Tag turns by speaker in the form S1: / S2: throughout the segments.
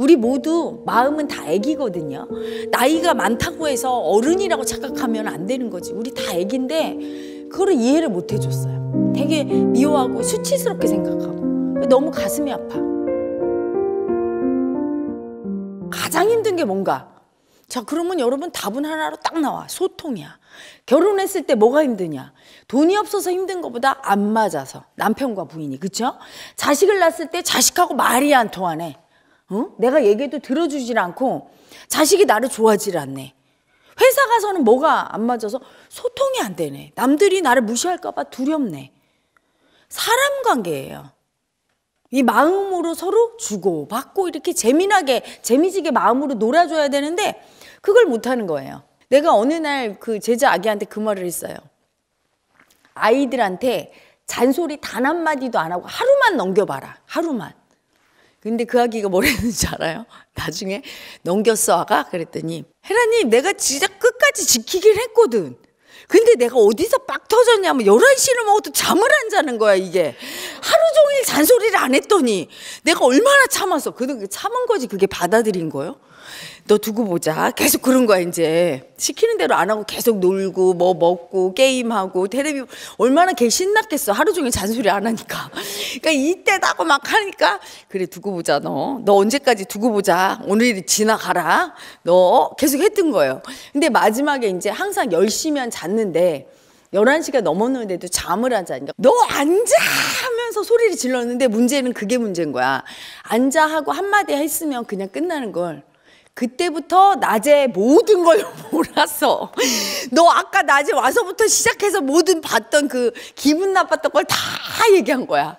S1: 우리 모두 마음은 다 애기거든요. 나이가 많다고 해서 어른이라고 착각하면 안 되는 거지. 우리 다 애기인데 그걸 이해를 못 해줬어요. 되게 미워하고 수치스럽게 생각하고 너무 가슴이 아파. 가장 힘든 게 뭔가? 자 그러면 여러분 답은 하나로 딱 나와 소통이야. 결혼했을 때 뭐가 힘드냐? 돈이 없어서 힘든 것보다 안 맞아서 남편과 부인이 그쵸? 자식을 낳았을 때 자식하고 말이 안 통하네. 어? 내가 얘기해도 들어주질 않고 자식이 나를 좋아하질 않네. 회사 가서는 뭐가 안 맞아서 소통이 안 되네. 남들이 나를 무시할까봐 두렵네. 사람 관계예요. 이 마음으로 서로 주고 받고 이렇게 재미나게 재미지게 마음으로 놀아줘야 되는데 그걸 못하는 거예요. 내가 어느 날 그 제자 아기한테 그 말을 했어요. 아이들한테 잔소리 단 한마디도 안 하고 하루만 넘겨봐라. 하루만. 근데 그 아기가 뭐랬는지 알아요? 나중에 넘겼어 아가 그랬더니 헤라님 내가 진짜 끝까지 지키긴 했거든. 근데 내가 어디서 빡 터졌냐면 11시를 먹어도 잠을 안 자는 거야 이게 하루 종일 잔소리를 안 했더니 내가 얼마나 참아서그 그러니까 참은 거지 그게 받아들인 거예요 너 두고 보자. 계속 그런 거야, 이제. 시키는 대로 안 하고 계속 놀고, 뭐 먹고, 게임하고, 테레비, 얼마나 개 신났겠어. 하루 종일 잔소리 안 하니까. 그러니까 이때다고 막 하니까, 그래, 두고 보자, 너. 너 언제까지 두고 보자. 오늘이 지나가라. 너 계속 했던 거예요. 근데 마지막에 이제 항상 열심히 한 잤는데, 11시가 넘었는데도 잠을 안 자니까 그러니까 너 앉아 하면서 소리를 질렀는데 문제는 그게 문제인 거야. 앉아 하고 한마디 했으면 그냥 끝나는 걸 그때부터 낮에 모든 걸 몰았어. 너 아까 낮에 와서부터 시작해서 모든 봤던 그 기분 나빴던 걸 다 얘기한 거야.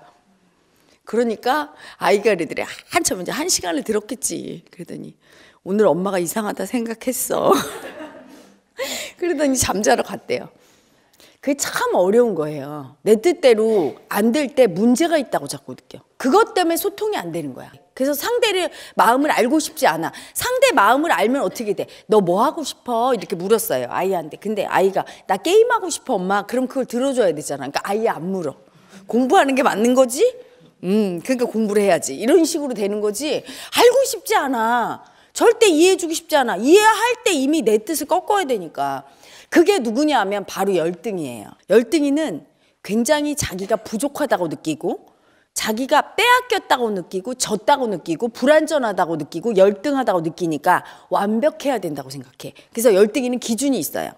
S1: 그러니까 아이가 애들이 한참 이제 한 시간을 들었겠지. 그러더니 오늘 엄마가 이상하다 생각했어. 그러더니 잠자러 갔대요. 그게 참 어려운 거예요. 내 뜻대로 안 될 때 문제가 있다고 자꾸 느껴. 그것 때문에 소통이 안 되는 거야. 그래서 상대를 마음을 알고 싶지 않아. 상대 마음을 알면 어떻게 돼? 너 뭐 하고 싶어? 이렇게 물었어요. 아이한테. 근데 아이가 나 게임하고 싶어, 엄마. 그럼 그걸 들어줘야 되잖아. 그러니까 아이 안 물어. 공부하는 게 맞는 거지? 음, 그러니까 공부를 해야지. 이런 식으로 되는 거지. 알고 싶지 않아. 절대 이해해주기 쉽지 않아. 이해할 때 이미 내 뜻을 꺾어야 되니까. 그게 누구냐 하면 바로 열등이에요. 열등이는 굉장히 자기가 부족하다고 느끼고 자기가 빼앗겼다고 느끼고 졌다고 느끼고 불안전하다고 느끼고 열등하다고 느끼니까 완벽해야 된다고 생각해. 그래서 열등이는 기준이 있어요.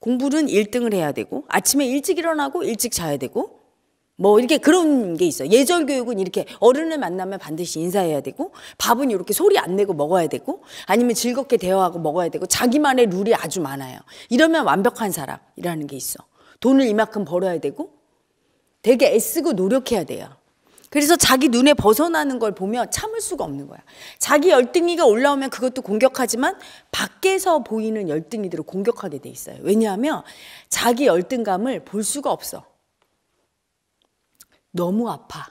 S1: 공부는 1등을 해야 되고 아침에 일찍 일어나고 일찍 자야 되고 뭐 이렇게 그런 게 있어요. 예절 교육은 이렇게 어른을 만나면 반드시 인사해야 되고 밥은 이렇게 소리 안 내고 먹어야 되고 아니면 즐겁게 대화하고 먹어야 되고 자기만의 룰이 아주 많아요. 이러면 완벽한 사람이라는 게 있어. 돈을 이만큼 벌어야 되고 되게 애쓰고 노력해야 돼요. 그래서 자기 눈에 벗어나는 걸 보면 참을 수가 없는 거야. 자기 열등이가 올라오면 그것도 공격하지만 밖에서 보이는 열등이들을 공격하게 돼 있어요. 왜냐하면 자기 열등감을 볼 수가 없어. 너무 아파.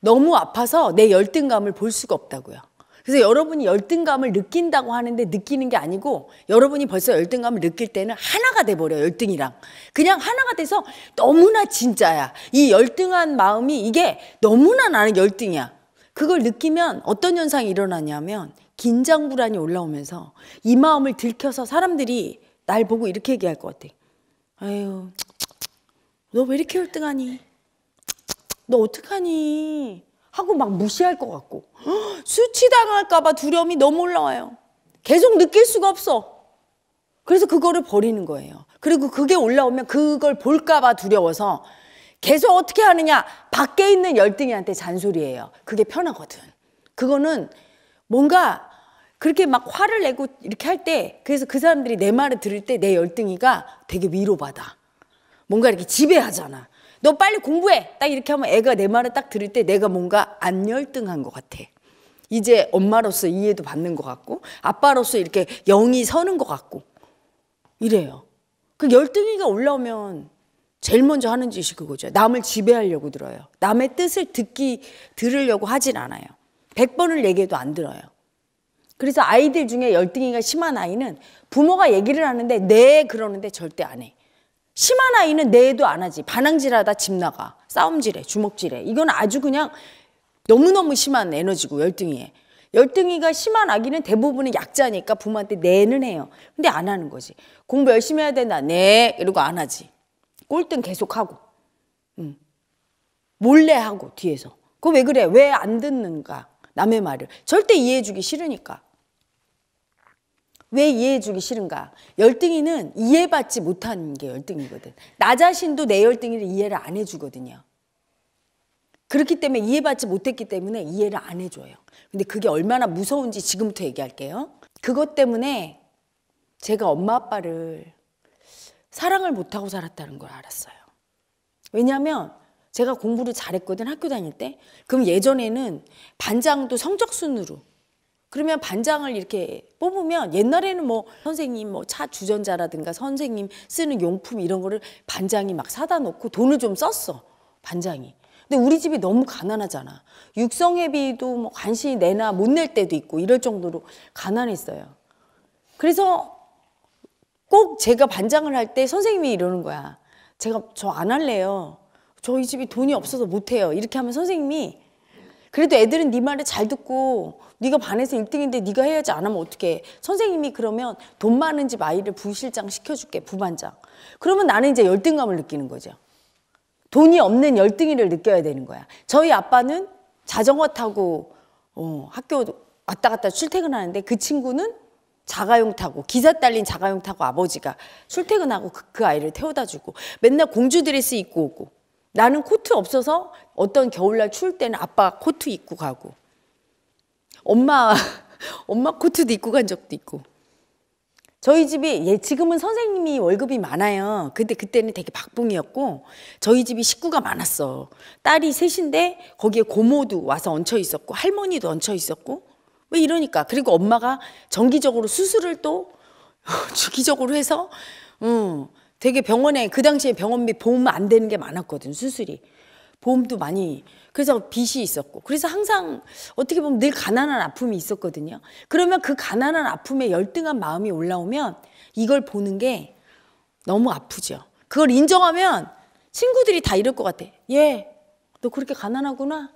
S1: 너무 아파서 내 열등감을 볼 수가 없다고요. 그래서 여러분이 열등감을 느낀다고 하는데 느끼는 게 아니고 여러분이 벌써 열등감을 느낄 때는 하나가 돼버려요. 열등이랑. 그냥 하나가 돼서 너무나 진짜야. 이 열등한 마음이 이게 너무나 나는 열등이야. 그걸 느끼면 어떤 현상이 일어나냐면 긴장 불안이 올라오면서 이 마음을 들켜서 사람들이 날 보고 이렇게 얘기할 것 같아. 아유, 너 왜 이렇게 열등하니? 너 어떡하니? 하고 막 무시할 것 같고 수치당할까 봐 두려움이 너무 올라와요. 계속 느낄 수가 없어. 그래서 그거를 버리는 거예요. 그리고 그게 올라오면 그걸 볼까 봐 두려워서 계속 어떻게 하느냐? 밖에 있는 열등이한테 잔소리예요. 그게 편하거든. 그거는 뭔가 그렇게 막 화를 내고 이렇게 할 때 그래서 그 사람들이 내 말을 들을 때 내 열등이가 되게 위로받아. 뭔가 이렇게 지배하잖아. 너 빨리 공부해. 딱 이렇게 하면 애가 내 말을 딱 들을 때 내가 뭔가 안 열등한 것 같아. 이제 엄마로서 이해도 받는 것 같고 아빠로서 이렇게 영이 서는 것 같고 이래요. 그 열등이가 올라오면 제일 먼저 하는 짓이 그거죠. 남을 지배하려고 들어요. 남의 뜻을 듣기 들으려고 하진 않아요. 100번을 얘기해도 안 들어요. 그래서 아이들 중에 열등이가 심한 아이는 부모가 얘기를 하는데 네 그러는데 절대 안 해. 심한 아이는 내도 안 하지. 반항질하다 집 나가. 싸움질해. 주먹질해. 이건 아주 그냥 너무너무 심한 에너지고 열등이에. 열등이가 심한 아기는 대부분은 약자니까 부모한테 내는 해요. 근데 안 하는 거지. 공부 열심히 해야 된다. 네. 이러고 안 하지. 꼴등 계속 하고. 응. 음. 몰래 하고 뒤에서. 그거 왜 그래? 왜 안 듣는가? 남의 말을. 절대 이해해주기 싫으니까. 왜 이해해주기 싫은가? 열등이는 이해받지 못하는 게 열등이거든. 나 자신도 내 열등이를 이해를 안 해주거든요. 그렇기 때문에 이해받지 못했기 때문에 이해를 안 해줘요. 근데 그게 얼마나 무서운지 지금부터 얘기할게요. 그것 때문에 제가 엄마 아빠를 사랑을 못하고 살았다는 걸 알았어요. 왜냐하면 제가 공부를 잘했거든 학교 다닐 때. 그럼 예전에는 반장도 성적순으로 그러면 반장을 이렇게 뽑으면 옛날에는 뭐 선생님 뭐 차 주전자라든가 선생님 쓰는 용품 이런 거를 반장이 막 사다 놓고 돈을 좀 썼어. 반장이. 근데 우리 집이 너무 가난하잖아. 육성회비도 뭐 간신히 내나 못 낼 때도 있고 이럴 정도로 가난했어요. 그래서 꼭 제가 반장을 할 때 선생님이 이러는 거야. 제가 저 안 할래요. 저희 집이 돈이 없어서 못 해요. 이렇게 하면 선생님이 그래도 애들은 네 말을 잘 듣고 네가 반에서 1등인데 네가 해야지 안 하면 어떻게 해. 선생님이 그러면 돈 많은 집 아이를 부실장 시켜줄게 부반장. 그러면 나는 이제 열등감을 느끼는 거죠. 돈이 없는 열등이를 느껴야 되는 거야. 저희 아빠는 자전거 타고 어, 학교 왔다 갔다 출퇴근하는데 그 친구는 자가용 타고 기사 딸린 자가용 타고 아버지가 출퇴근하고 그, 그 아이를 태워다 주고 맨날 공주 드레스 입고 오고 나는 코트 없어서 어떤 겨울날 추울 때는 아빠 코트 입고 가고 엄마 엄마 코트도 입고 간 적도 있고 저희 집이 예 지금은 선생님이 월급이 많아요. 근데 그때는 되게 박봉이었고 저희 집이 식구가 많았어. 딸이 셋인데 거기에 고모도 와서 얹혀 있었고 할머니도 얹혀 있었고 왜 뭐 이러니까 그리고 엄마가 정기적으로 수술을 또 주기적으로 해서 음 되게 병원에 그 당시에 병원비 보험 안 되는 게 많았거든 수술이. 보험도 많이 그래서 빚이 있었고 그래서 항상 어떻게 보면 늘 가난한 아픔이 있었거든요. 그러면 그 가난한 아픔에 열등한 마음이 올라오면 이걸 보는 게 너무 아프죠. 그걸 인정하면 친구들이 다 이럴 것 같아. 얘, 예, 너 그렇게 가난하구나.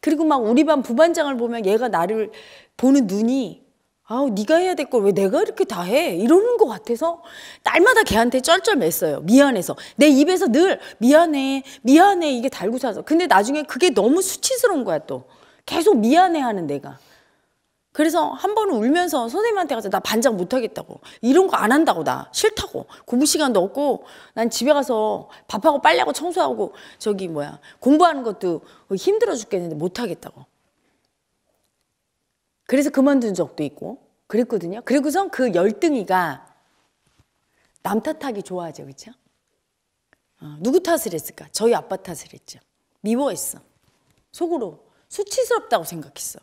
S1: 그리고 막 우리 반 부반장을 보면 얘가 나를 보는 눈이 아우 네가 해야 될 걸 왜 내가 이렇게 다 해? 이러는 것 같아서 날마다 걔한테 쩔쩔맸어요. 미안해서 내 입에서 늘 미안해, 미안해 이게 달고 살아서 근데 나중에 그게 너무 수치스러운 거야 또 계속 미안해하는 내가. 그래서 한번 울면서 선생님한테 가서 나 반장 못 하겠다고 이런 거 안 한다고 나 싫다고 공부 시간도 없고 난 집에 가서 밥하고 빨래하고 청소하고 저기 뭐야 공부하는 것도 힘들어 죽겠는데 못 하겠다고 그래서 그만둔 적도 있고 그랬거든요. 그리고선 그 열등이가 남 탓하기 좋아하죠. 그렇 어, 누구 탓을 했을까? 저희 아빠 탓을 했죠. 미워했어. 속으로 수치스럽다고 생각했어.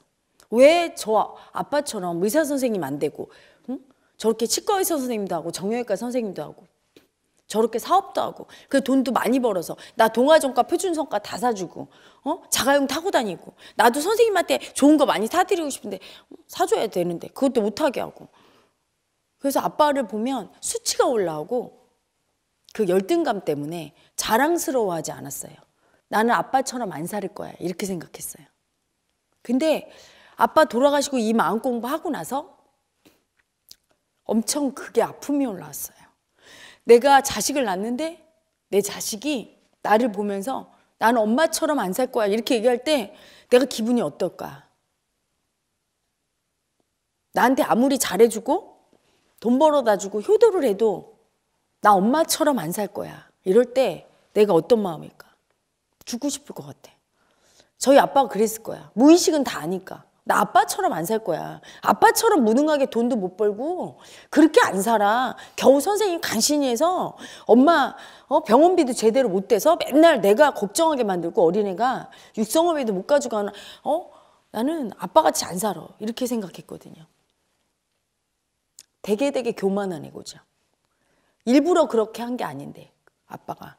S1: 왜 저 아빠처럼 의사 선생님 안 되고 응? 저렇게 치과 의사 선생님도 하고 정형외과 선생님도 하고 저렇게 사업도 하고 그 돈도 많이 벌어서 나동화전과 표준성과 다 사주고 어 자가용 타고 다니고 나도 선생님한테 좋은 거 많이 사드리고 싶은데 사줘야 되는데 그것도 못하게 하고 그래서 아빠를 보면 수치가 올라오고 그 열등감 때문에 자랑스러워하지 않았어요 나는 아빠처럼 안 살 거야 이렇게 생각했어요 근데 아빠 돌아가시고 이 마음 공부하고 나서 엄청 그게 아픔이 올라왔어요 내가 자식을 낳는데 내 자식이 나를 보면서 나는 엄마처럼 안 살 거야 이렇게 얘기할 때 내가 기분이 어떨까? 나한테 아무리 잘해주고 돈 벌어다 주고 효도를 해도 나 엄마처럼 안 살 거야. 이럴 때 내가 어떤 마음일까? 죽고 싶을 것 같아. 저희 아빠가 그랬을 거야. 무의식은 다 아니까. 나 아빠처럼 안 살 거야. 아빠처럼 무능하게 돈도 못 벌고 그렇게 안 살아. 겨우 선생님 간신히 해서 엄마 어, 병원비도 제대로 못 돼서 맨날 내가 걱정하게 만들고 어린애가 육성업에도 못 가져가는 어 나는 아빠같이 안 살아 이렇게 생각했거든요. 되게 되게 교만한 애고죠. 일부러 그렇게 한 게 아닌데 아빠가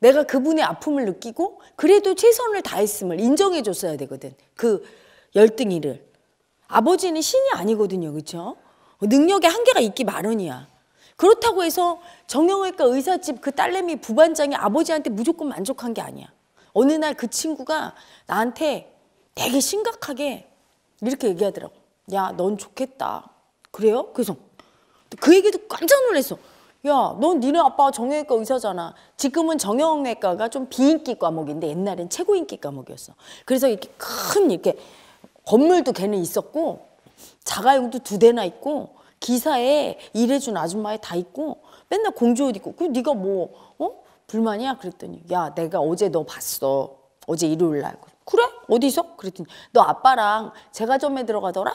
S1: 내가 그분의 아픔을 느끼고 그래도 최선을 다했음을 인정해 줬어야 되거든. 그 열등이를. 아버지는 신이 아니거든요. 그렇죠? 능력의 한계가 있기 마련이야. 그렇다고 해서 정형외과 의사집 그 딸내미 부반장이 아버지한테 무조건 만족한 게 아니야. 어느 날 그 친구가 나한테 되게 심각하게 이렇게 얘기하더라고. 야, 넌 좋겠다. 그래요? 그래서 그 얘기도 깜짝 놀랐어. 야, 넌 니네 아빠 가 정형외과 의사잖아. 지금은 정형외과가 좀 비인기 과목인데 옛날엔 최고 인기 과목이었어. 그래서 이렇게 큰 이렇게 건물도 걔는 있었고 자가용도 두 대나 있고 기사에 일해준 아줌마에 다 있고 맨날 공주옷 입고 그 네가 뭐 어? 불만이야? 그랬더니 야 내가 어제 너 봤어 어제 일요일 날 그래? 어디서? 그랬더니 너 아빠랑 제과점에 들어가더라?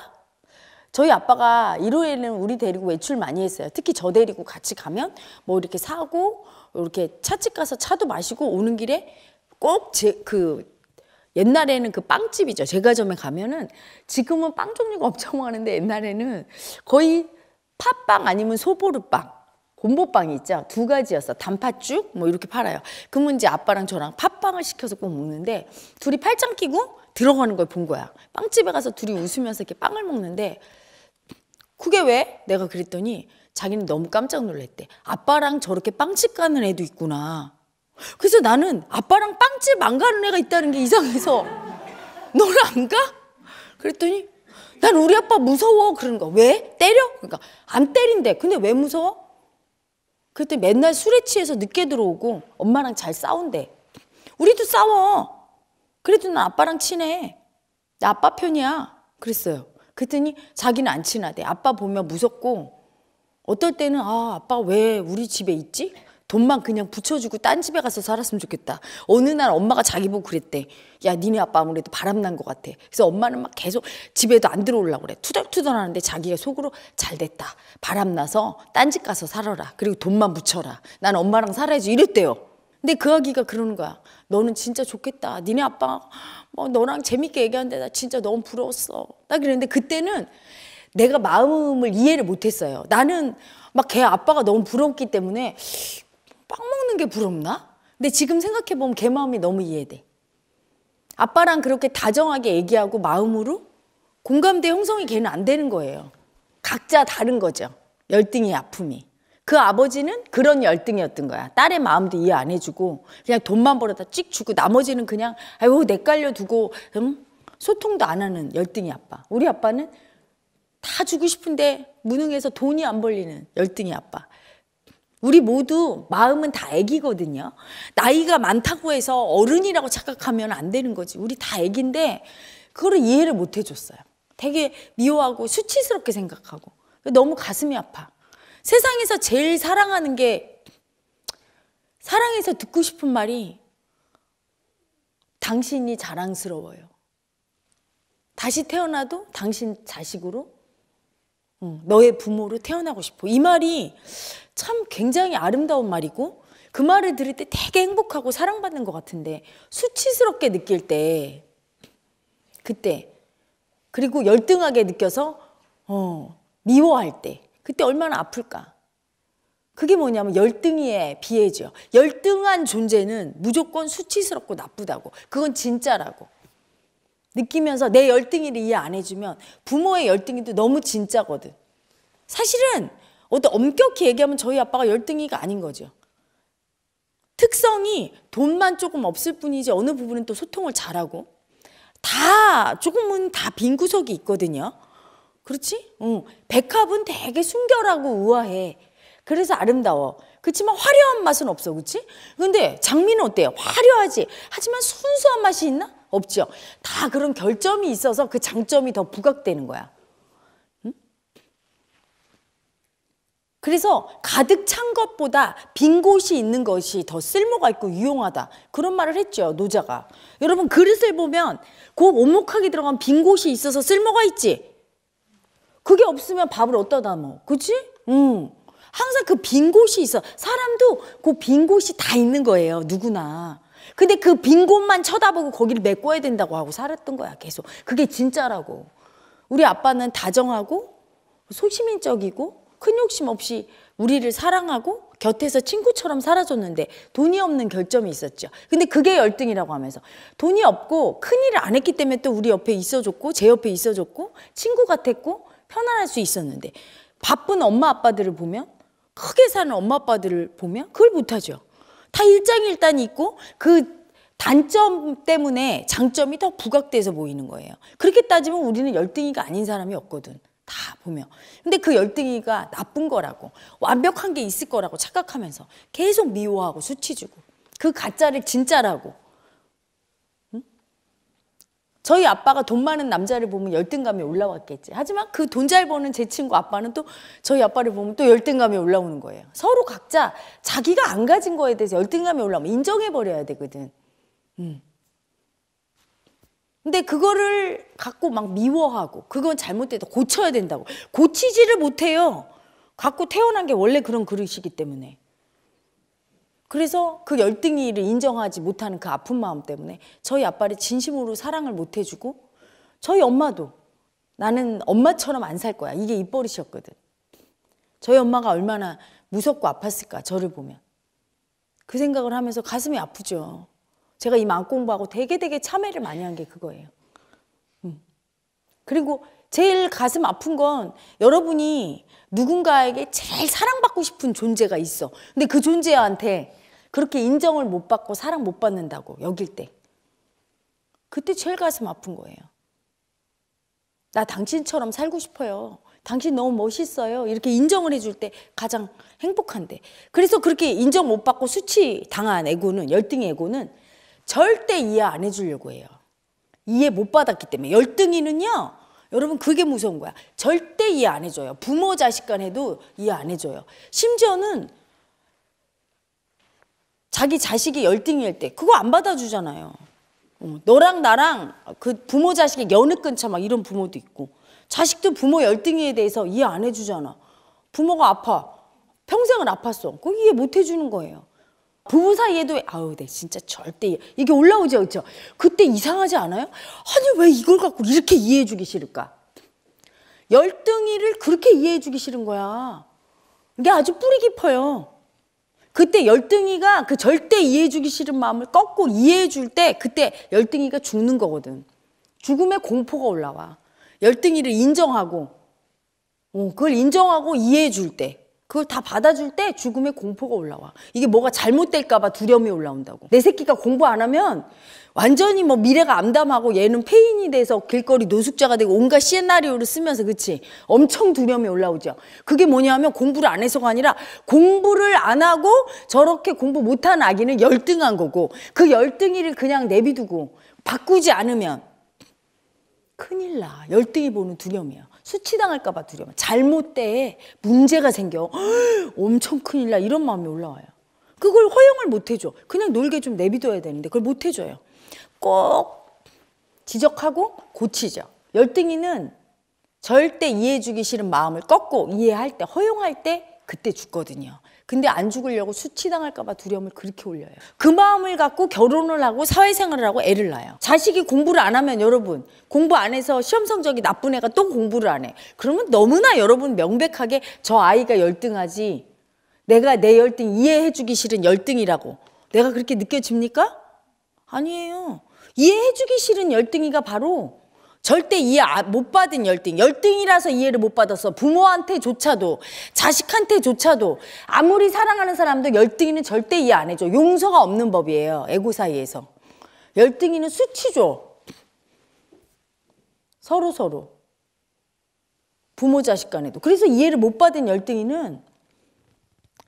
S1: 저희 아빠가 일요일에는 우리 데리고 외출 많이 했어요. 특히 저 데리고 같이 가면 뭐 이렇게 사고 이렇게 차집 가서 차도 마시고 오는 길에 꼭제그 옛날에는 그 빵집이죠. 제과점에 가면은 지금은 빵 종류가 엄청 많은데 옛날에는 거의 팥빵 아니면 소보르빵 곰보빵이 있죠. 두 가지였어. 단팥죽 뭐 이렇게 팔아요. 그러면 이제 아빠랑 저랑 팥빵을 시켜서 꼭 먹는데 둘이 팔짱 끼고 들어가는 걸 본 거야. 빵집에 가서 둘이 웃으면서 이렇게 빵을 먹는데 그게 왜? 내가 그랬더니 자기는 너무 깜짝 놀랐대. 아빠랑 저렇게 빵집 가는 애도 있구나. 그래서 나는 아빠랑 빵집 안 가는 애가 있다는 게 이상해서 너는 안 가? 그랬더니 난 우리 아빠 무서워 그러는 거야. 왜? 때려? 그러니까 안 때린대. 근데 왜 무서워? 그때 맨날 술에 취해서 늦게 들어오고 엄마랑 잘 싸운대. 우리도 싸워. 그래도 난 아빠랑 친해. 나 아빠 편이야. 그랬어요. 그랬더니 자기는 안 친하대. 아빠 보면 무섭고 어떨 때는 아 아빠 왜 우리 집에 있지? 돈만 그냥 붙여주고 딴 집에 가서 살았으면 좋겠다. 어느 날 엄마가 자기 보고 그랬대. 야, 니네 아빠 아무래도 바람난 것 같아. 그래서 엄마는 막 계속 집에도 안 들어오려고 그래. 투덜투덜 하는데 자기가 속으로 잘 됐다. 바람나서 딴 집 가서 살아라. 그리고 돈만 붙여라. 난 엄마랑 살아야지. 이랬대요. 근데 그 아기가 그러는 거야. 너는 진짜 좋겠다. 니네 아빠 뭐 너랑 재밌게 얘기하는데 나 진짜 너무 부러웠어. 딱 그랬는데 그때는 내가 마음을 이해를 못했어요. 나는 막 걔 아빠가 너무 부럽기 때문에 빵 먹는 게 부럽나? 근데 지금 생각해보면 걔 마음이 너무 이해돼. 아빠랑 그렇게 다정하게 얘기하고 마음으로 공감대 형성이 걔는 안 되는 거예요. 각자 다른 거죠. 열등이 아픔이. 그 아버지는 그런 열등이었던 거야. 딸의 마음도 이해 안 해주고 그냥 돈만 벌어다 찍 주고 나머지는 그냥 아유 내깔려 두고 음? 소통도 안 하는 열등이 아빠. 우리 아빠는 다 주고 싶은데 무능해서 돈이 안 벌리는 열등이 아빠. 우리 모두 마음은 다 애기거든요. 나이가 많다고 해서 어른이라고 착각하면 안 되는 거지. 우리 다 애기인데 그거 이해를 못 해줬어요. 되게 미워하고 수치스럽게 생각하고 너무 가슴이 아파. 세상에서 제일 사랑하는 게 사랑해서 듣고 싶은 말이 당신이 자랑스러워요. 다시 태어나도 당신 자식으로 너의 부모로 태어나고 싶어. 이 말이 참 굉장히 아름다운 말이고 그 말을 들을 때 되게 행복하고 사랑받는 것 같은데 수치스럽게 느낄 때 그때 그리고 열등하게 느껴서 어, 미워할 때 그때 얼마나 아플까 그게 뭐냐면 열등이에 비해죠 열등한 존재는 무조건 수치스럽고 나쁘다고 그건 진짜라고 느끼면서 내 열등이를 이해 안 해주면 부모의 열등이도 너무 진짜거든 사실은 어떤 엄격히 얘기하면 저희 아빠가 열등이가 아닌 거죠. 특성이 돈만 조금 없을 뿐이지 어느 부분은 또 소통을 잘하고 다 조금은 다 빈 구석이 있거든요. 그렇지? 응. 어. 백합은 되게 순결하고 우아해. 그래서 아름다워. 그렇지만 화려한 맛은 없어. 그렇지? 근데 장미는 어때요? 화려하지. 하지만 순수한 맛이 있나? 없죠. 다 그런 결점이 있어서 그 장점이 더 부각되는 거야. 그래서 가득 찬 것보다 빈 곳이 있는 것이 더 쓸모가 있고 유용하다. 그런 말을 했죠, 노자가. 여러분, 그릇을 보면 그 오목하게 들어간 빈 곳이 있어서 쓸모가 있지? 그게 없으면 밥을 어디다 담어? 그치? 응. 항상 그 빈 곳이 있어. 사람도 그 빈 곳이 다 있는 거예요, 누구나. 근데 그 빈 곳만 쳐다보고 거기를 메꿔야 된다고 하고 살았던 거야, 계속. 그게 진짜라고. 우리 아빠는 다정하고 소시민적이고 큰 욕심 없이 우리를 사랑하고 곁에서 친구처럼 살아줬는데 돈이 없는 결점이 있었죠. 근데 그게 열등이라고 하면서 돈이 없고 큰 일을 안 했기 때문에 또 우리 옆에 있어줬고 제 옆에 있어줬고 친구 같았고 편안할 수 있었는데 바쁜 엄마 아빠들을 보면 크게 사는 엄마 아빠들을 보면 그걸 못하죠. 다 일장일단이 있고 그 단점 때문에 장점이 더 부각돼서 보이는 거예요. 그렇게 따지면 우리는 열등이가 아닌 사람이 없거든. 다 보며 근데 그 열등이가 나쁜 거라고 완벽한 게 있을 거라고 착각하면서 계속 미워하고 수치주고 그 가짜를 진짜라고 응? 저희 아빠가 돈 많은 남자를 보면 열등감이 올라왔겠지. 하지만 그 돈 잘 버는 제 친구 아빠는 또 저희 아빠를 보면 또 열등감이 올라오는 거예요. 서로 각자 자기가 안 가진 거에 대해서 열등감이 올라오면 인정해버려야 되거든. 응. 근데 그거를 갖고 막 미워하고 그건 잘못돼다 고쳐야 된다고 고치지를 못해요. 갖고 태어난 게 원래 그런 그릇이기 때문에. 그래서 그 열등이를 인정하지 못하는 그 아픈 마음 때문에 저희 아빠를 진심으로 사랑을 못 해주고 저희 엄마도 나는 엄마처럼 안 살 거야. 이게 입버릇이었거든. 저희 엄마가 얼마나 무섭고 아팠을까 저를 보면. 그 생각을 하면서 가슴이 아프죠. 제가 이 마음 공부하고 되게 되게 참여를 많이 한 게 그거예요. 음. 그리고 제일 가슴 아픈 건 여러분이 누군가에게 제일 사랑받고 싶은 존재가 있어. 근데 그 존재한테 그렇게 인정을 못 받고 사랑 못 받는다고 여길 때. 그때 제일 가슴 아픈 거예요. 나 당신처럼 살고 싶어요. 당신 너무 멋있어요. 이렇게 인정을 해줄 때 가장 행복한데. 그래서 그렇게 인정 못 받고 수치 당한 에고는, 열등의 고는 절대 이해 안 해주려고 해요. 이해 못 받았기 때문에. 열등이는요. 여러분 그게 무서운 거야. 절대 이해 안 해줘요. 부모 자식 간에도 이해 안 해줘요. 심지어는 자기 자식이 열등일 때 그거 안 받아주잖아요. 너랑 나랑 그 부모 자식의 여느 끊자 막 이런 부모도 있고 자식도 부모 열등이에 대해서 이해 안 해주잖아. 부모가 아파. 평생을 아팠어. 그거 이해 못 해주는 거예요. 부부 사이에도 아우 내 네, 진짜 절대 이게 올라오죠 그렇죠 그때 이상하지 않아요 아니 왜 이걸 갖고 이렇게 이해해 주기 싫을까 열등이를 그렇게 이해해 주기 싫은 거야 이게 아주 뿌리 깊어요 그때 열등이가 그 절대 이해해 주기 싫은 마음을 꺾고 이해해 줄 때 그때 열등이가 죽는 거거든 죽음의 공포가 올라와 열등이를 인정하고 어, 그걸 인정하고 이해해 줄때 그걸 다 받아줄 때 죽음의 공포가 올라와. 이게 뭐가 잘못될까봐 두려움이 올라온다고. 내 새끼가 공부 안 하면 완전히 뭐 미래가 암담하고 얘는 폐인이 돼서 길거리 노숙자가 되고 온갖 시나리오를 쓰면서 그치? 엄청 두려움이 올라오죠. 그게 뭐냐면 공부를 안 해서가 아니라 공부를 안 하고 저렇게 공부 못한 아기는 열등한 거고 그 열등이를 그냥 내비두고 바꾸지 않으면 큰일 나. 열등이 보는 두려움이야. 수치당할까봐 두려워 잘못돼 문제가 생겨. 엄청 큰일 나. 이런 마음이 올라와요. 그걸 허용을 못 해줘. 그냥 놀게 좀 내비둬야 되는데 그걸 못 해줘요. 꼭 지적하고 고치죠. 열등이는 절대 이해해주기 싫은 마음을 꺾고 이해할 때, 허용할 때 그때 죽거든요. 근데 안 죽으려고 수치당할까봐 두려움을 그렇게 올려요. 그 마음을 갖고 결혼을 하고 사회생활을 하고 애를 낳아요. 자식이 공부를 안 하면 여러분 공부 안 해서 시험 성적이 나쁜 애가 또 공부를 안 해. 그러면 너무나 여러분 명백하게 저 아이가 열등하지. 내가 내 열등 이해해주기 싫은 열등이라고. 내가 그렇게 느껴집니까? 아니에요. 이해해주기 싫은 열등이가 바로 절대 이해 아, 못 받은 열등. 열등이라서 이해를 못 받았어. 부모한테조차도 자식한테조차도 아무리 사랑하는 사람도 열등이는 절대 이해 안 해줘. 용서가 없는 법이에요. 애고 사이에서. 열등이는 수치죠. 서로 서로. 부모 자식 간에도. 그래서 이해를 못 받은 열등이는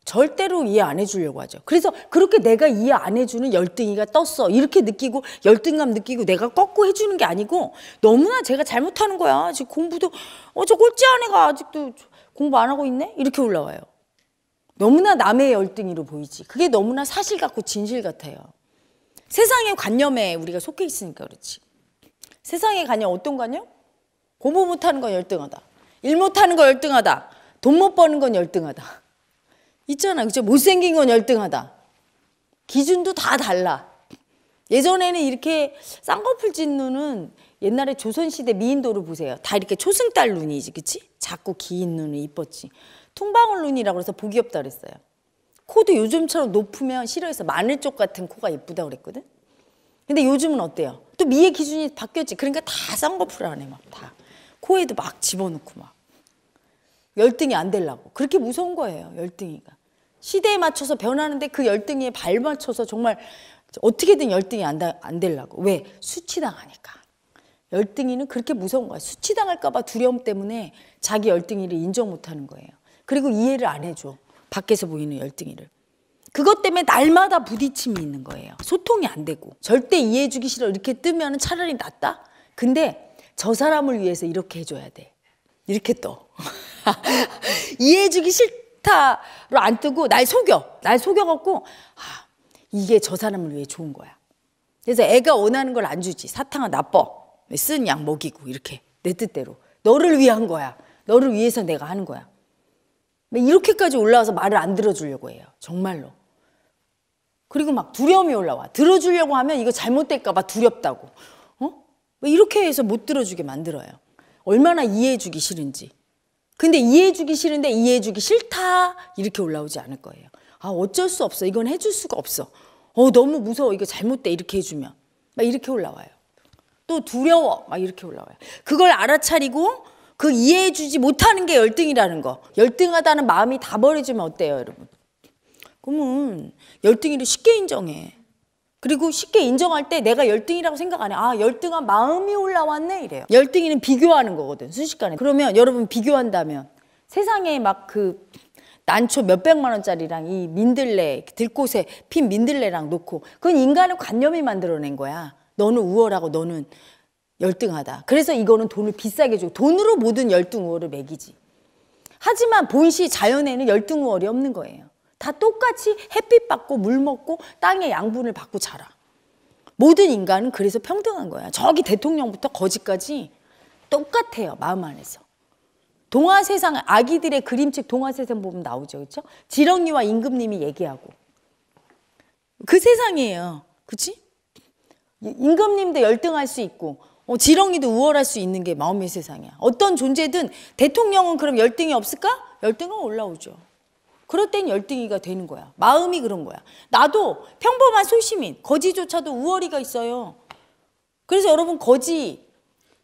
S1: 절대로 이해 안 해주려고 하죠. 그래서 그렇게 내가 이해 안 해주는 열등이가 떴어. 이렇게 느끼고 열등감 느끼고 내가 꺾고 해주는 게 아니고 너무나 제가 잘못하는 거야. 지금 공부도 어저 꼴찌한 애가 아직도 공부 안 하고 있네? 이렇게 올라와요. 너무나 남의 열등이로 보이지. 그게 너무나 사실 같고 진실 같아요. 세상의 관념에 우리가 속해 있으니까 그렇지. 세상의 관념 어떤 관념? 공부 못하는 건 열등하다. 일 못하는 건 열등하다. 돈 못 버는 건 열등하다. 있잖아. 그죠? 못생긴 건 열등하다. 기준도 다 달라. 예전에는 이렇게 쌍꺼풀 찐 눈은 옛날에 조선시대 미인도를 보세요. 다 이렇게 초승달 눈이지, 그치? 자꾸 긴 눈은 이뻤지. 통방울 눈이라고 해서 보기 없다 그랬어요. 코도 요즘처럼 높으면 싫어해서 마늘쪽 같은 코가 이쁘다 그랬거든? 근데 요즘은 어때요? 또 미의 기준이 바뀌었지. 그러니까 다 쌍꺼풀 안 해, 막 다. 코에도 막 집어넣고 막. 열등이 안 되려고. 그렇게 무서운 거예요, 열등이가. 시대에 맞춰서 변하는데 그 열등이에 발맞춰서 정말 어떻게든 열등이 안, 다, 안 되려고. 왜? 수치당하니까. 열등이는 그렇게 무서운 거야. 수치당할까봐 두려움 때문에 자기 열등이를 인정 못 하는 거예요. 그리고 이해를 안 해줘. 밖에서 보이는 열등이를. 그것 때문에 날마다 부딪힘이 있는 거예요. 소통이 안 되고. 절대 이해해주기 싫어. 이렇게 뜨면 차라리 낫다? 근데 저 사람을 위해서 이렇게 해줘야 돼. 이렇게 떠. 이해해주기 싫다로 안 뜨고 날 속여. 날 속여갖고 아, 이게 저 사람을 위해 좋은 거야. 그래서 애가 원하는 걸 안 주지. 사탕은 나빠. 쓴 약 먹이고 이렇게 내 뜻대로. 너를 위한 거야. 너를 위해서 내가 하는 거야. 이렇게까지 올라와서 말을 안 들어주려고 해요. 정말로. 그리고 막 두려움이 올라와. 들어주려고 하면 이거 잘못될까봐 두렵다고. 어? 이렇게 해서 못 들어주게 만들어요. 얼마나 이해해주기 싫은지. 근데 이해해주기 싫은데 이해해주기 싫다 이렇게 올라오지 않을 거예요. 아 어쩔 수 없어. 이건 해줄 수가 없어. 어 너무 무서워. 이거 잘못돼 이렇게 해주면 막 이렇게 올라와요. 또 두려워 막 이렇게 올라와요. 그걸 알아차리고 그 이해해주지 못하는 게 열등이라는 거. 열등하다는 마음이 다 버려지면 어때요, 여러분? 그러면 열등이를 쉽게 인정해. 그리고 쉽게 인정할 때 내가 열등이라고 생각 안 해. 아, 열등한 마음이 올라왔네 이래요. 열등이는 비교하는 거거든, 순식간에. 그러면 여러분 비교한다면 세상에 막 그 난초 몇백만 원짜리랑 이 민들레, 들꽃에 핀 민들레랑 놓고 그건 인간의 관념이 만들어낸 거야. 너는 우월하고 너는 열등하다. 그래서 이거는 돈을 비싸게 주고 돈으로 모든 열등 우월을 매기지. 하지만 본시 자연에는 열등 우월이 없는 거예요. 다 똑같이 햇빛 받고 물 먹고 땅의 양분을 받고 자라. 모든 인간은 그래서 평등한 거야. 저기 대통령부터 거지까지 똑같아요. 마음 안에서. 동화 세상 아기들의 그림책 동화 세상 보면 나오죠. 그렇죠? 지렁이와 임금님이 얘기하고. 그 세상이에요. 그렇지? 임금님도 열등할 수 있고 어, 지렁이도 우월할 수 있는 게 마음의 세상이야. 어떤 존재든 대통령은 그럼 열등이 없을까? 열등은 올라오죠. 그럴 땐 열등이가 되는 거야. 마음이 그런 거야. 나도 평범한 소시민, 거지조차도 우월이가 있어요. 그래서 여러분 거지,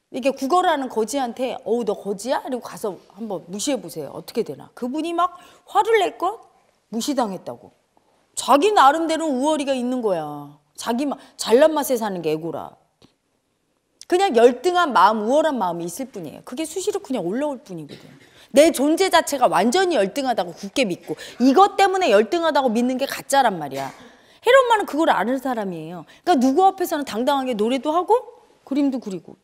S1: 이렇게 국어라는 거지한테 어우 너 거지야? 그리고 가서 한번 무시해 보세요. 어떻게 되나. 그분이 막 화를 낼건 무시당했다고. 자기 나름대로 우월이가 있는 거야. 자기 잘난 맛에 사는 게 애고라. 그냥 열등한 마음, 우월한 마음이 있을 뿐이에요. 그게 수시로 그냥 올라올 뿐이거든. 내 존재 자체가 완전히 열등하다고 굳게 믿고 이것 때문에 열등하다고 믿는 게 가짜란 말이야. 헤롯만은 그걸 아는 사람이에요. 그러니까 누구 앞에서는 당당하게 노래도 하고 그림도 그리고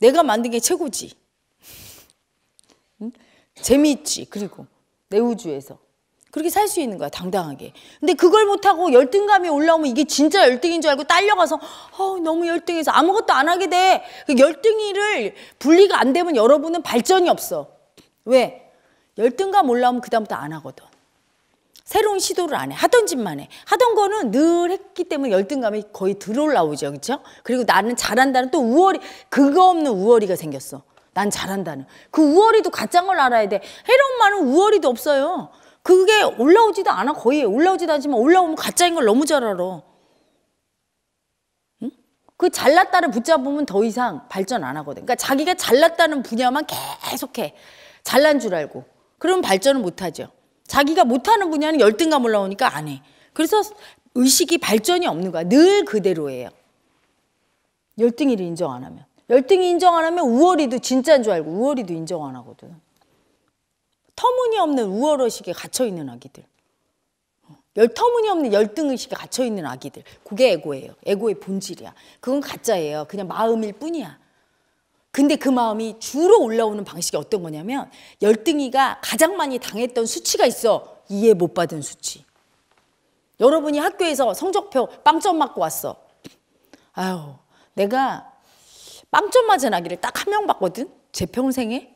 S1: 내가 만든 게 최고지. 응? 재미있지. 그리고 내 우주에서. 그렇게 살 수 있는 거야 당당하게 근데 그걸 못하고 열등감이 올라오면 이게 진짜 열등인 줄 알고 딸려가서 어, 너무 열등해서 아무것도 안 하게 돼그 열등이를 분리가 안 되면 여러분은 발전이 없어 왜? 열등감 올라오면 그다음부터 안 하거든 새로운 시도를 안 해. 하던 짓만 해. 하던 거는 늘 했기 때문에 열등감이 거의 들어올라오죠. 그렇죠? 그리고 나는 잘한다는 또 우월이 그거 없는 우월이가 생겼어. 난 잘한다는. 그 우월이도 가짜인 걸 알아야 돼. 해로운 말은 우월이도 없어요. 그게 올라오지도 않아 거의 올라오지도 않지만 올라오면 가짜인 걸 너무 잘 알아. 그 잘났다를 붙잡으면 더 이상 발전 안 하거든. 그러니까 자기가 잘났다는 분야만 계속해 잘난 줄 알고 그러면 발전을 못 하죠. 자기가 못하는 분야는 열등감 올라오니까 안 해. 그래서 의식이 발전이 없는 거야. 늘 그대로예요. 열등이를 인정 안 하면. 열등이 인정 안 하면 우월이도 진짜인 줄 알고 우월이도 인정 안 하거든. 터무니없는 우월의식에 갇혀있는 아기들. 열 터무니없는 열등의식에 갇혀있는 아기들. 그게 에고예요. 에고의 본질이야. 그건 가짜예요. 그냥 마음일 뿐이야. 근데 그 마음이 주로 올라오는 방식이 어떤 거냐면 열등이가 가장 많이 당했던 수치가 있어. 이해 못 받은 수치. 여러분이 학교에서 성적표 빵점 맞고 왔어. 아유, 내가 빵점 맞은 아기를 딱 한 명 봤거든? 제 평생에?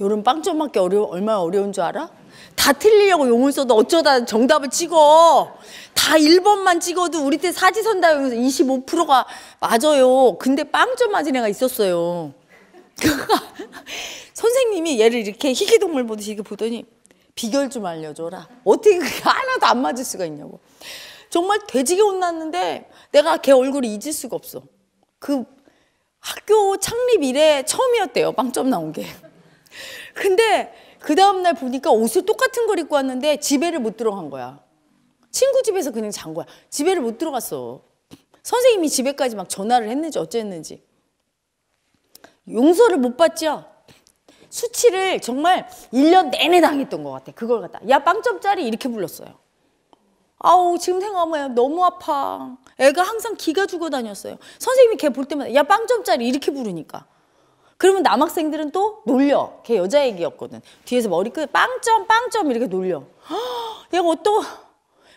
S1: 요런 빵점맞기 어려 얼마나 어려운 줄 알아? 다 틀리려고 용을 써도 어쩌다 정답을 찍어. 다 1번만 찍어도 우리 때 사지선 다용에서 25%가 맞아요. 근데 빵점 맞은 애가 있었어요. 선생님이 얘를 이렇게 희귀동물 보듯이 이렇게 보더니 비결 좀 알려줘라. 어떻게 그게 하나도 안 맞을 수가 있냐고. 정말 돼지게 혼났는데 내가 걔 얼굴을 잊을 수가 없어. 그 학교 창립 이래 처음이었대요. 빵점 나온 게. 근데 그 다음날 보니까 옷을 똑같은 걸 입고 왔는데 집에를 못 들어간 거야. 친구 집에서 그냥 잔 거야. 집에를 못 들어갔어. 선생님이 집에까지 막 전화를 했는지 어쨌는지. 용서를 못 받죠. 수치를 정말 1년 내내 당했던 것 같아. 그걸 갖다. 야, 빵점짜리 이렇게 불렀어요. 아우, 지금 생각하면 너무 아파. 애가 항상 기가 죽어 다녔어요. 선생님이 걔 볼 때마다 야, 빵점짜리 이렇게 부르니까. 그러면 남학생들은 또 놀려. 걔 여자 애기였거든. 뒤에서 머리끝 빵점 빵점 이렇게 놀려. 허, 얘가 어떠?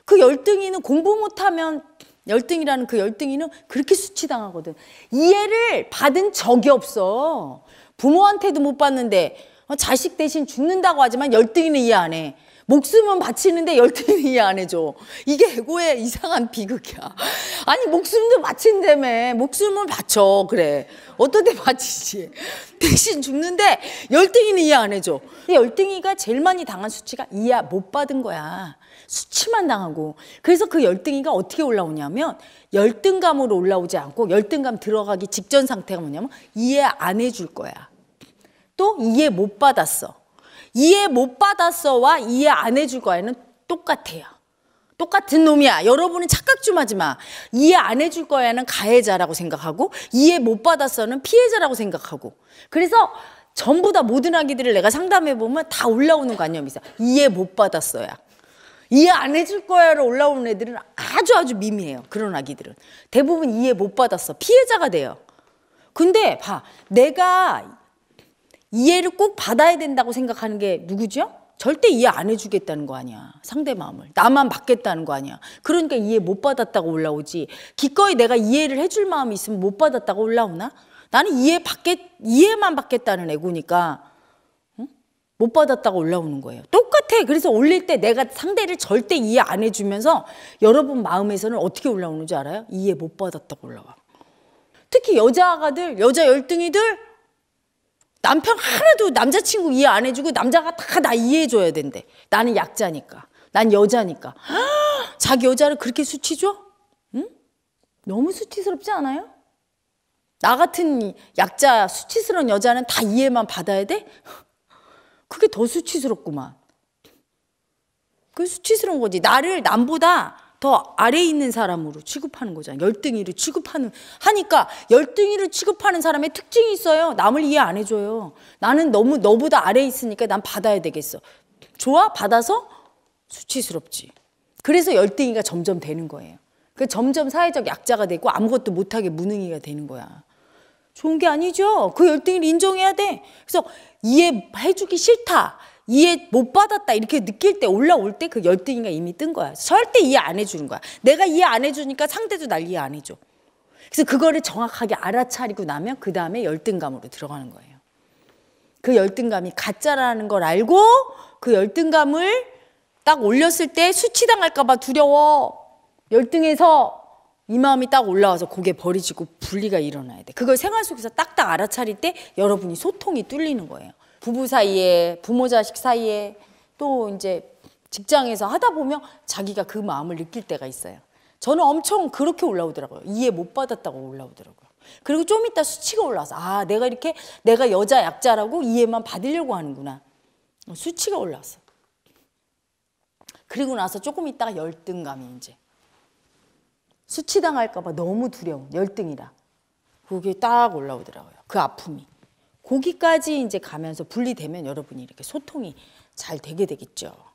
S1: 그 열등이는 공부 못하면 열등이라는 그 열등이는 그렇게 수치당하거든. 이해를 받은 적이 없어. 부모한테도 못 받는데 어, 자식 대신 죽는다고 하지만 열등이는 이해 안 해. 목숨은 바치는데 열등이 이해 안 해줘. 이게 해고의 이상한 비극이야. 아니 목숨도 바친다며. 목숨을 바쳐 그래. 어떤데 바치지. 대신 죽는데 열등이는 이해 안 해줘. 열등이가 제일 많이 당한 수치가 이해 못 받은 거야. 수치만 당하고. 그래서 그 열등이가 어떻게 올라오냐면 열등감으로 올라오지 않고 열등감 들어가기 직전 상태가 뭐냐면 이해 안 해줄 거야. 또 이해 못 받았어. 이해 못 받았어와 이해 안 해줄 거에는 똑같아요. 똑같은 놈이야. 여러분은 착각 좀 하지 마. 이해 안 해줄 거에는 가해자라고 생각하고 이해 못 받았어는 피해자라고 생각하고 그래서 전부 다 모든 아기들을 내가 상담해 보면 다 올라오는 관념이 있어. 이해 못 받았어야. 이해 안 해줄 거야로 올라오는 애들은 아주 아주 미미해요. 그런 아기들은. 대부분 이해 못 받았어. 피해자가 돼요. 근데 봐. 내가 이해를 꼭 받아야 된다고 생각하는 게 누구죠? 절대 이해 안 해주겠다는 거 아니야. 상대 마음을. 나만 받겠다는 거 아니야. 그러니까 이해 못 받았다고 올라오지. 기꺼이 내가 이해를 해줄 마음이 있으면 못 받았다고 올라오나? 나는 이해 받겠, 이해만 받겠다는 애고니까, 못 받았다고 올라오는 거예요. 똑같아. 그래서 올릴 때 내가 상대를 절대 이해 안 해주면서 여러분 마음에서는 어떻게 올라오는 줄 알아요? 이해 못 받았다고 올라와. 특히 여자아가들, 여자 열등이들, 남편 하나도 남자친구 이해 안 해주고 남자가 다 나 이해해줘야 된대. 나는 약자니까. 난 여자니까. 자기 여자를 그렇게 수치죠? 응? 너무 수치스럽지 않아요? 나 같은 약자 수치스러운 여자는 다 이해만 받아야 돼? 그게 더 수치스럽구만. 그게 수치스러운 거지. 나를 남보다 더 아래에 있는 사람으로 취급하는 거잖아요. 열등이를 취급하는 하니까 열등이를 취급하는 사람의 특징이 있어요. 남을 이해 안 해줘요. 나는 너무 너보다 아래에 있으니까 난 받아야 되겠어. 좋아 받아서 수치스럽지. 그래서 열등이가 점점 되는 거예요. 그 점점 사회적 약자가 되고 아무것도 못하게 무능이가 되는 거야. 좋은 게 아니죠. 그 열등을 인정해야 돼. 그래서 이해해주기 싫다. 이해 못 받았다 이렇게 느낄 때 올라올 때 그 열등이가 이미 뜬 거야. 절대 이해 안 해주는 거야. 내가 이해 안 해주니까 상대도 날 이해 안 해줘. 그래서 그거를 정확하게 알아차리고 나면 그 다음에 열등감으로 들어가는 거예요. 그 열등감이 가짜라는 걸 알고 그 열등감을 딱 올렸을 때 수치당할까봐 두려워. 열등해서 이 마음이 딱 올라와서 고개 버리지고 분리가 일어나야 돼. 그걸 생활 속에서 딱딱 알아차릴 때 여러분이 소통이 뚫리는 거예요. 부부 사이에 부모 자식 사이에 또 이제 직장에서 하다 보면 자기가 그 마음을 느낄 때가 있어요. 저는 엄청 그렇게 올라오더라고요. 이해 못 받았다고 올라오더라고요. 그리고 좀 이따 수치가 올라와서 아 내가 이렇게 내가 여자 약자라고 이해만 받으려고 하는구나. 수치가 올라왔어. 그리고 나서 조금 있다가 열등감이 이제 수치당할까 봐 너무 두려운 열등이라 그게 딱 올라오더라고요. 그 아픔이. 거기까지 이제 가면서 분리되면 여러분이 이렇게 소통이 잘 되게 되겠죠.